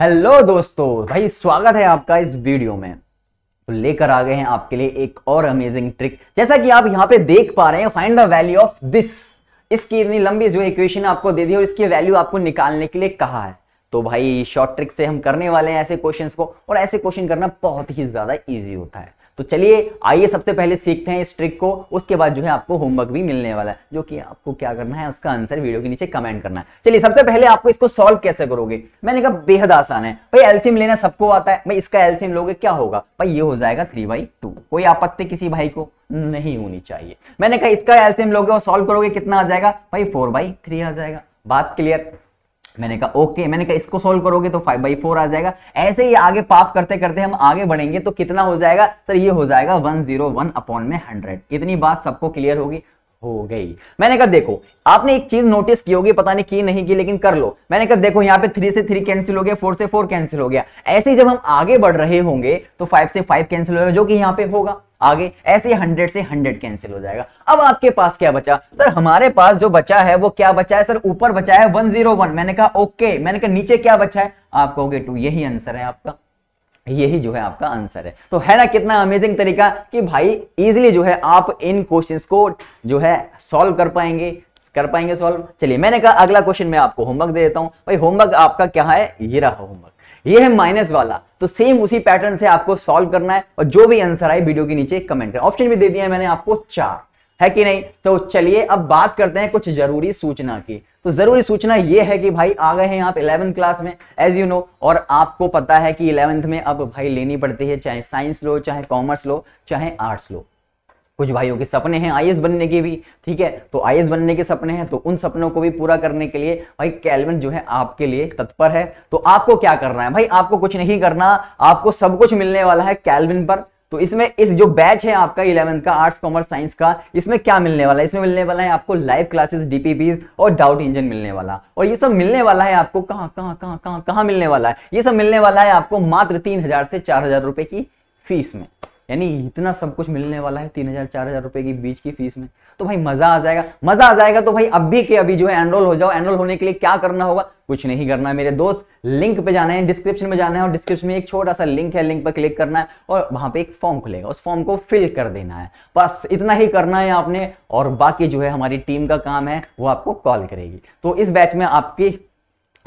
hello दोस्तों भाई स्वागत है आपका इस वीडियो में तो लेकर आ गए हैं आपके लिए एक और अमेजिंग ट्रिक जैसा कि आप यहाँ पे देख पा रहे हैं find the value of this इसकी इतनी लंबी जो इक्वेशन आपको दे दी और इसकी वैल्यू आपको निकालने के लिए कहा है तो भाई शॉर्ट ट्रिक से हम करने वाले हैं ऐसे क्वेश्चन को और ऐसे क्वेश्चन करना बहुत ही ज्यादा ईजी होता है तो चलिए आइए सबसे पहले सीखते हैं इस ट्रिक को उसके बाद जो है आपको होमवर्क भी मिलने वाला है जो कि आपको क्या करना है उसका आंसर वीडियो के नीचे कमेंट करना है चलिए सबसे पहले आपको इसको सॉल्व कैसे करोगे मैंने कहा बेहद आसान है भाई एलसीएम लेना सबको आता है भाई इसका एलसीएम लोगे क्या होगा भाई ये हो जाएगा थ्री बाई टू कोई आपत्ति किसी भाई को नहीं होनी चाहिए मैंने कहा इसका एलसीएम लोगे और सॉल्व करोगे कितना आ जाएगा भाई फोर बाई थ्री आ जाएगा बात क्लियर मैंने कहा ओके मैंने कहा इसको सोल्व करोगे तो फाइव बाई फोर आ जाएगा ऐसे ही आगे पाप करते करते हम आगे बढ़ेंगे तो कितना हो जाएगा सर ये हो जाएगा वन जीरो वन अपॉन में हंड्रेड इतनी बात सबको क्लियर होगी हो गई मैंने कहा देखो आपने एक चीज नोटिस की होगी पता नहीं की नहीं की लेकिन कर लो मैंने कहा देखो यहाँ पे थ्री से थ्री कैंसिल हो गया फोर से फोर कैंसिल हो गया ऐसे ही जब हम आगे बढ़ रहे होंगे तो फाइव से फाइव कैंसिल होगा जो कि यहाँ पे होगा आगे ऐसे हंड्रेड से हंड्रेड कैंसिल हो जाएगा अब आपके पास क्या बचा सर हमारे पास जो बचा है वो क्या बचा है सर ऊपर बचा है वन मैंने कहा ओके मैंने कहा नीचे क्या बचा है आप कहोगे टू यही आंसर है आपका यही जो है आपका आंसर है तो है ना कितना अमेजिंग तरीका कि भाई इजिली जो है आप इन क्वेश्चन को जो है सॉल्व कर पाएंगे कर पाएंगे सॉल्व चलिए मैंने कहा अगला क्वेश्चन मैं आपको होमवर्क दे देता हूं भाई होमवर्क आपका क्या है ये रहा होमवर्क ये है माइनस वाला तो सेम उसी पैटर्न से आपको सॉल्व करना है और जो भी आंसर आए वीडियो के नीचे कमेंट कर ऑप्शन भी दे दिया है मैंने आपको चार है कि नहीं तो चलिए अब बात करते हैं कुछ जरूरी सूचना की तो जरूरी सूचना ये है कि भाई आ गए हैं आप इलेवंथ क्लास में एज यू नो और आपको पता है कि इलेवंथ में अब भाई लेनी पड़ती है चाहे साइंस लो चाहे कॉमर्स लो चाहे आर्ट्स लो कुछ भाइयों के सपने हैं आई बनने के भी ठीक है तो आई बनने के सपने हैं तो उन सपनों को भी पूरा करने के लिए भाई कैलविन जो है आपके लिए तत्पर है तो आपको क्या करना है भाई आपको कुछ नहीं करना आपको सब कुछ मिलने वाला है कैलविन पर तो इसमें इस जो बैच है आपका इलेवंथ का आर्ट्स कॉमर्स साइंस का इसमें क्या मिलने वाला है इसमें मिलने वाला है आपको लाइव क्लासेस डीपीपीज और डाउट इंजन मिलने वाला और ये सब मिलने वाला है आपको कहाँ कहाँ कहाँ कहाँ कहाँ मिलने वाला है ये सब मिलने वाला है आपको मात्र तीन हजार से चार हजार रुपए की फीस में यानी इतना सब कुछ मिलने वाला है तीन हजार चार हजार रुपए की बीच की फीस में तो भाई मजा आ जाएगा मजा आ जाएगा तो भाई अभी के अभी जो है एनरोल हो जाओ एनरोल होने के लिए क्या करना होगा कुछ नहीं करना है मेरे दोस्त लिंक पे जाना है डिस्क्रिप्शन में जाना है और डिस्क्रिप्शन में एक छोटा सा लिंक है लिंक पर क्लिक करना है और वहां पे एक फॉर्म खुलेगा उस फॉर्म को फिल कर देना है बस इतना ही करना है आपने और बाकी जो है हमारी टीम का काम है वो आपको कॉल करेगी तो इस बैच में आपकी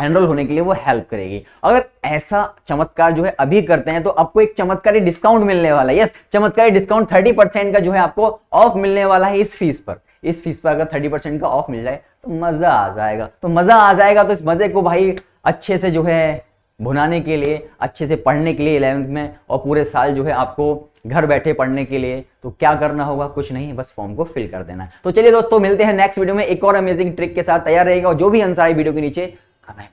एनरोल होने के लिए वो हेल्प करेगी अगर ऐसा चमत्कार जो है अभी करते हैं तो आपको एक चमत्कारी डिस्काउंट मिलने वाला है यस चमत्कारी डिस्काउंट थर्टी परसेंट का जो है आपको ऑफ मिलने वाला है इस फीस पर इस फीस पर अगर थर्टी परसेंट का ऑफ मिल जाए तो मज़ा आ जाएगा तो मज़ा आ जाएगा तो इस मज़े को भाई अच्छे से जो है भुनाने के लिए अच्छे से पढ़ने के लिए इलेवेंथ में और पूरे साल जो है आपको घर बैठे पढ़ने के लिए तो क्या करना होगा कुछ नहीं बस फॉर्म को फिल कर देना है तो चलिए दोस्तों मिलते हैं नेक्स्ट वीडियो में एक और अमेजिंग ट्रिक के साथ तैयार रहेगा और जो भी आंसर आए वीडियो के नीचे comment